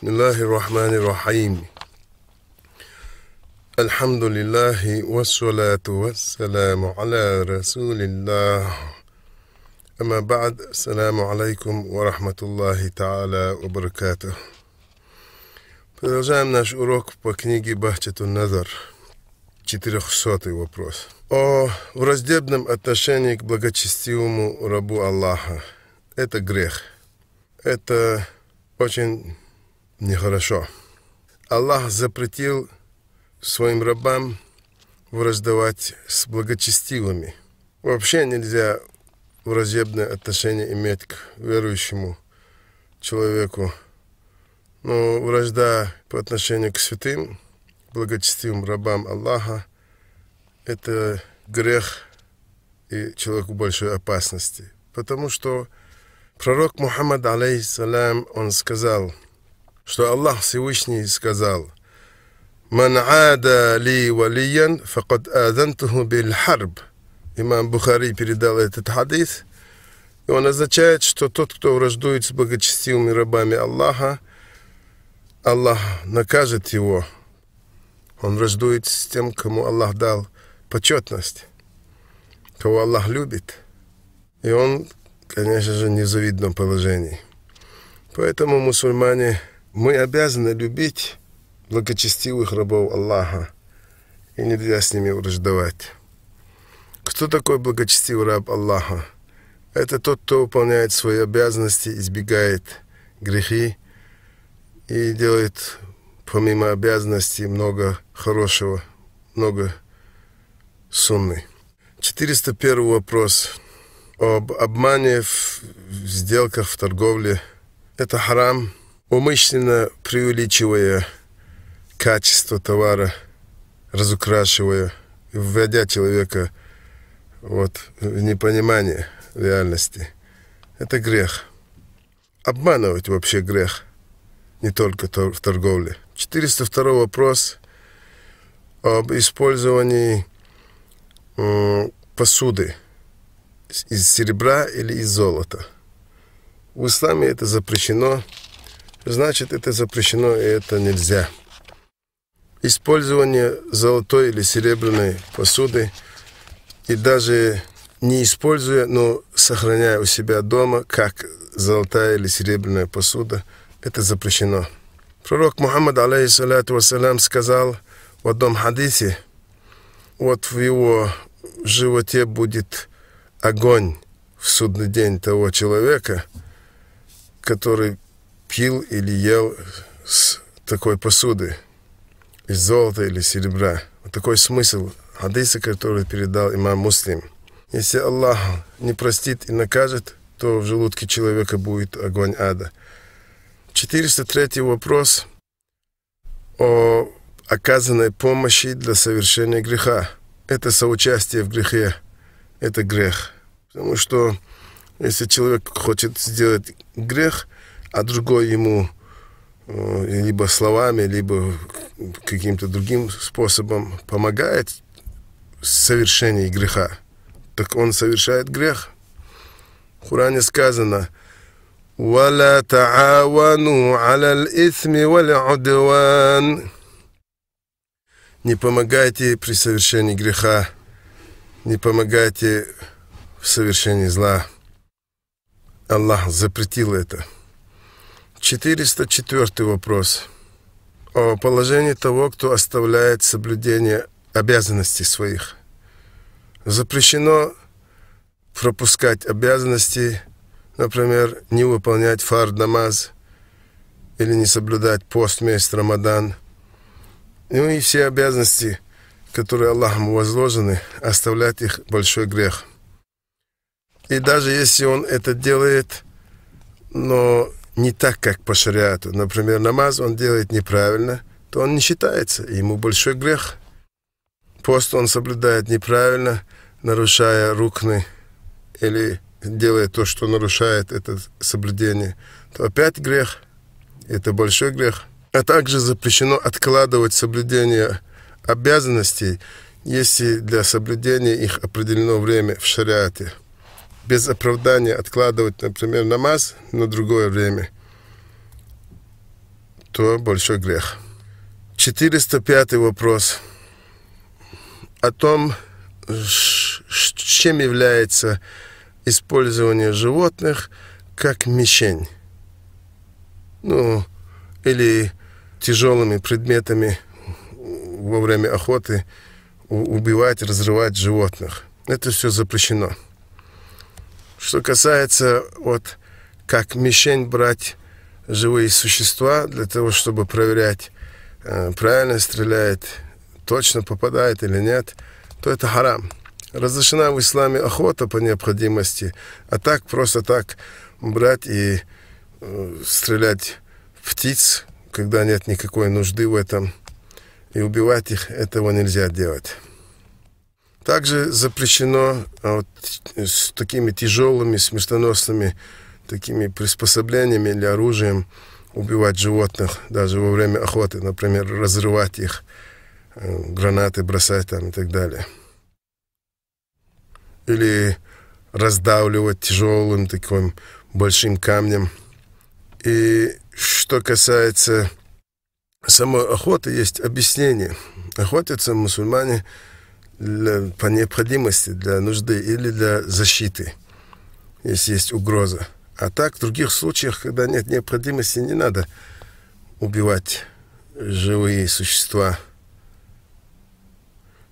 بسم الله الرحمن الرحيم الحمد لله والصلاة والسلام على رسول الله أما بعد السلام عليكم ورحمة الله تعالى وبركاته Продолжаем наш урок по книге Бахчату Назар. 400 вопрос. О враждебном отношении к благочестивому рабу Аллаха. Это грех. Это очень нехорошо. Аллах запретил своим рабам враждовать с благочестивыми. Вообще нельзя враждебное отношение иметь к верующему человеку. Но вражда по отношению к святым, благочестивым рабам Аллаха, это грех и человеку большой опасности. Потому что пророк Мухаммад, алейхиссалям, он сказал – что Аллах Всевышний сказал, «Ман ада ли валиян, факад азантуху биль харб». Имам Бухари передал этот хадис, и он означает, что тот, кто враждует с благочестивыми рабами Аллаха, Аллах накажет его. Он враждует с тем, кому Аллах дал почетность, кого Аллах любит. И он, конечно же, в незавидном положении. Поэтому мусульмане мы обязаны любить благочестивых рабов Аллаха, и нельзя с ними враждовать. Кто такой благочестивый раб Аллаха? Это тот, кто выполняет свои обязанности, избегает грехи и делает помимо обязанностей много хорошего, много сунны. 401 вопрос. Об обмане в сделках, в торговле. Это харам, умышленно преувеличивая качество товара, разукрашивая, вводя человека вот, в непонимание реальности. Это грех. Обманывать вообще грех, не только в торговле. 402 вопрос об использовании посуды из серебра или из золота. В исламе это запрещено значит это запрещено и это нельзя. Использование золотой или серебряной посуды и даже не используя, но сохраняя у себя дома, как золотая или серебряная посуда, это запрещено. Пророк Мухаммад, алейхиссалату вассалям, сказал в одном хадисе, вот в его животе будет огонь в судный день того человека, который пил или ел с такой посуды, из золота или серебра. Вот такой смысл хадиса, который передал имам Муслим. Если Аллах не простит и накажет, то в желудке человека будет огонь ада. 403 вопрос о оказанной помощи для совершения греха. Это соучастие в грехе, это грех. Потому что если человек хочет сделать грех – а другой ему э, либо словами, либо каким-то другим способом помогает совершении греха, так он совершает грех. В Хуране сказано «Вала таавану аляль исми удван» Не помогайте при совершении греха, не помогайте в совершении зла. Аллах запретил это. 404 вопрос. О положении того, кто оставляет соблюдение обязанностей своих. Запрещено пропускать обязанности, например, не выполнять фард-намаз или не соблюдать пост месяц Рамадан. Ну и все обязанности, которые Аллахом возложены, оставлять их большой грех. И даже если он это делает, но не так, как по шариату. Например, намаз он делает неправильно, то он не считается, ему большой грех. Пост он соблюдает неправильно, нарушая рукны или делая то, что нарушает это соблюдение, то опять грех. Это большой грех. А также запрещено откладывать соблюдение обязанностей, если для соблюдения их определено время в шариате без оправдания откладывать, например, намаз на другое время, то большой грех. 405 вопрос. О том, чем является использование животных как мишень. Ну, или тяжелыми предметами во время охоты убивать, разрывать животных. Это все запрещено. Что касается вот как мишень брать живые существа для того, чтобы проверять, э, правильно стреляет, точно попадает или нет, то это харам. Разрешена в исламе охота по необходимости, а так просто так брать и э, стрелять в птиц, когда нет никакой нужды в этом, и убивать их, этого нельзя делать. Также запрещено а, вот, э, с такими тяжелыми, смертоносными такими приспособлениями или оружием убивать животных даже во время охоты, например, разрывать их, э, гранаты бросать там и так далее. Или раздавливать тяжелым таким большим камнем. И что касается самой охоты, есть объяснение. Охотятся мусульмане – для, по необходимости, для нужды или для защиты, если есть угроза. А так, в других случаях, когда нет необходимости, не надо убивать живые существа.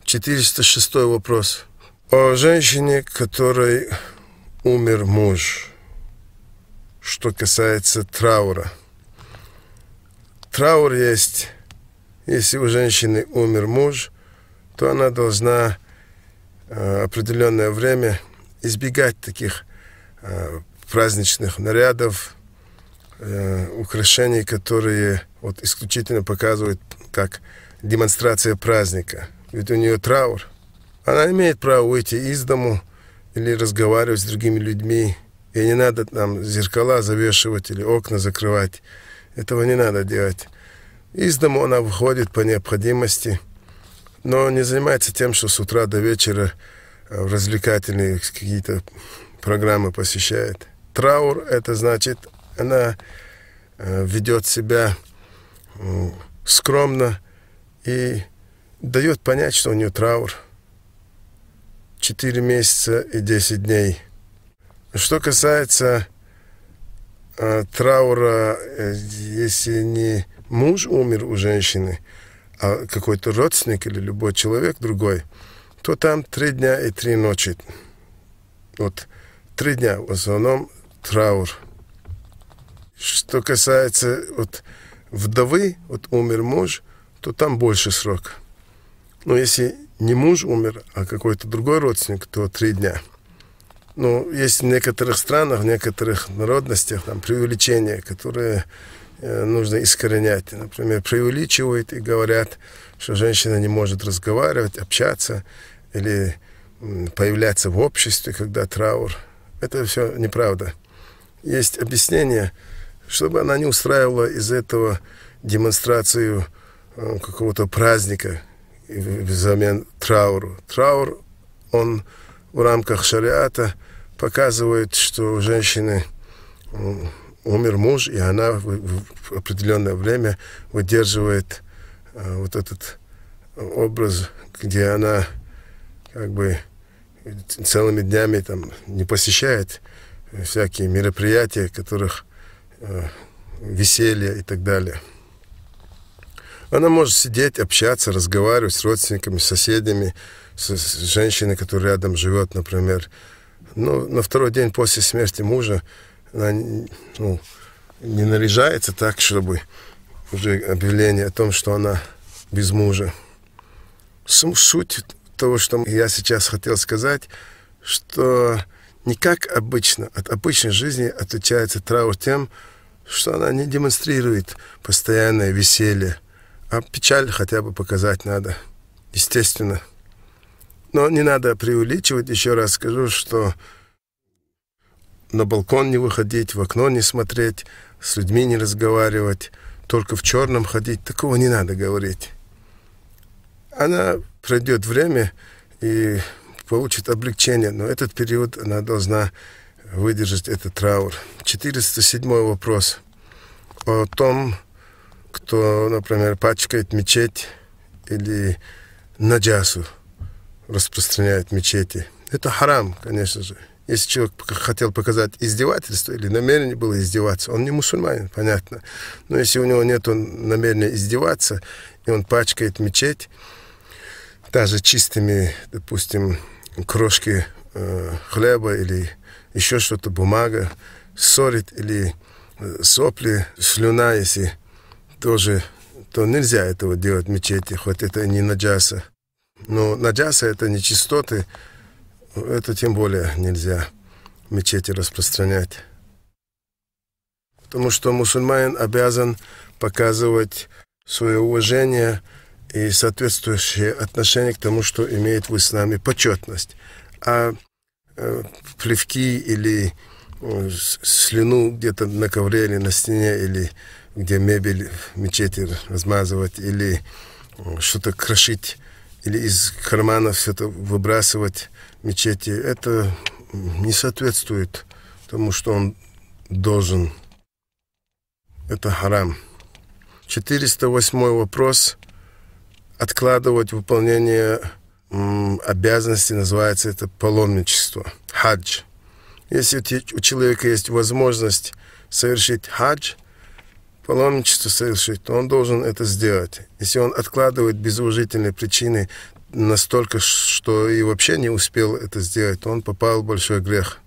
406 вопрос. О женщине, которой умер муж. Что касается траура. Траур есть, если у женщины умер муж – то она должна э, определенное время избегать таких э, праздничных нарядов, э, украшений, которые вот исключительно показывают как демонстрация праздника. Ведь у нее траур. Она имеет право уйти из дому или разговаривать с другими людьми. И не надо нам зеркала завешивать или окна закрывать. Этого не надо делать. Из дому она выходит по необходимости – но не занимается тем, что с утра до вечера э, развлекательные какие-то программы посещает. Траур – это значит, она э, ведет себя скромно и дает понять, что у нее траур. Четыре месяца и десять дней. Что касается э, траура, если не муж умер у женщины, а какой-то родственник или любой человек другой, то там три дня и три ночи. Вот три дня в основном траур. Что касается вот вдовы, вот умер муж, то там больше срок. Но если не муж умер, а какой-то другой родственник, то три дня. Но есть в некоторых странах, в некоторых народностях там преувеличения, которые Э, нужно искоренять. Например, преувеличивают и говорят, что женщина не может разговаривать, общаться или появляться в обществе, когда траур. Это все неправда. Есть объяснение, чтобы она не устраивала из этого демонстрацию э, какого-то праздника взамен трауру. Траур, он в рамках шариата показывает, что у женщины умер муж, и она в, в определенное время выдерживает э, вот этот э, образ, где она как бы целыми днями там не посещает э, всякие мероприятия, которых э, веселье и так далее. Она может сидеть, общаться, разговаривать с родственниками, с соседями, с, с женщиной, которая рядом живет, например. Но на второй день после смерти мужа она ну, не наряжается так, чтобы уже объявление о том, что она без мужа. Суть того, что я сейчас хотел сказать, что не как обычно, от обычной жизни отличается траур тем, что она не демонстрирует постоянное веселье, а печаль хотя бы показать надо, естественно. Но не надо преувеличивать, еще раз скажу, что на балкон не выходить, в окно не смотреть, с людьми не разговаривать, только в черном ходить. Такого не надо говорить. Она пройдет время и получит облегчение, но этот период она должна выдержать этот траур. 407 вопрос о том, кто, например, пачкает мечеть или наджасу распространяет мечети. Это харам, конечно же. Если человек хотел показать издевательство или намерение было издеваться, он не мусульманин, понятно. Но если у него нет намерения издеваться, и он пачкает мечеть, даже чистыми, допустим, крошки э, хлеба или еще что-то, бумага, ссорит или э, сопли, слюна, если тоже, то нельзя этого делать в мечети, хоть это и не наджаса. Но наджаса — это не нечистоты, это тем более нельзя мечети распространять. Потому что мусульманин обязан показывать свое уважение и соответствующее отношение к тому, что имеет в исламе почетность. А э, плевки или э, слюну где-то на ковре или на стене, или где мебель в мечети размазывать, или э, что-то крошить, или из кармана все это выбрасывать, мечети, это не соответствует тому, что он должен. Это харам. 408 вопрос. Откладывать выполнение обязанности называется это паломничество, хадж. Если у человека есть возможность совершить хадж, паломничество совершить, то он должен это сделать. Если он откладывает без уважительной причины, настолько, что и вообще не успел это сделать, он попал в большой грех.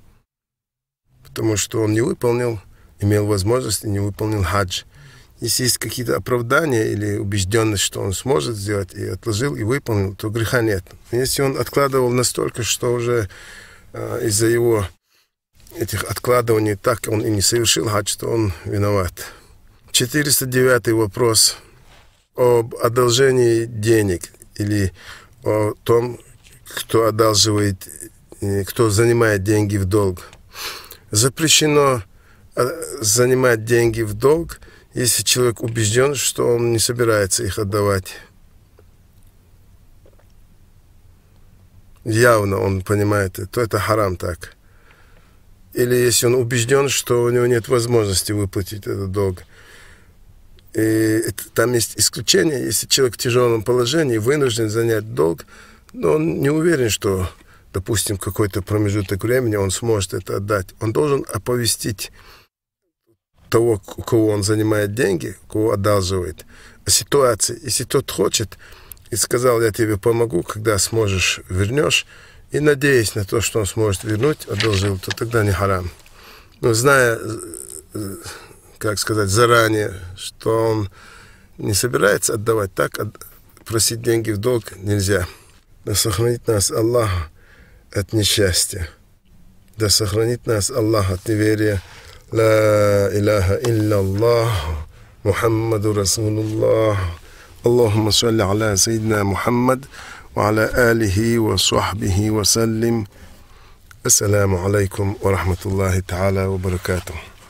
Потому что он не выполнил, имел возможность и не выполнил хадж. Если есть какие-то оправдания или убежденность, что он сможет сделать, и отложил, и выполнил, то греха нет. Если он откладывал настолько, что уже э, из-за его этих откладываний так он и не совершил хадж, то он виноват. 409 вопрос об одолжении денег или о том, кто одалживает, э, кто занимает деньги в долг. Запрещено э, занимать деньги в долг, если человек убежден, что он не собирается их отдавать. Явно он понимает то это харам так. Или если он убежден, что у него нет возможности выплатить этот долг. И это, там есть исключение, если человек в тяжелом положении, вынужден занять долг, но он не уверен, что, допустим, какой-то промежуток времени он сможет это отдать. Он должен оповестить того, у кого он занимает деньги, кого одалживает, о ситуации. Если тот хочет и сказал, я тебе помогу, когда сможешь, вернешь, и надеясь на то, что он сможет вернуть, одолжил, то тогда не харам. Но зная э, как сказать, заранее, что он не собирается отдавать. Так от... просить деньги в долг нельзя. Да сохранит нас Аллах от несчастья. Да сохранит нас Аллах от неверия. Ла Илля Аллах. Мухаммаду Расулуллах. الله محمد Аля الله Мухаммад. صل Аля سيدنا محمد وعلى آله وصحبه وسلم алейкум عليكم рахматуллахи الله تعالى وبركاته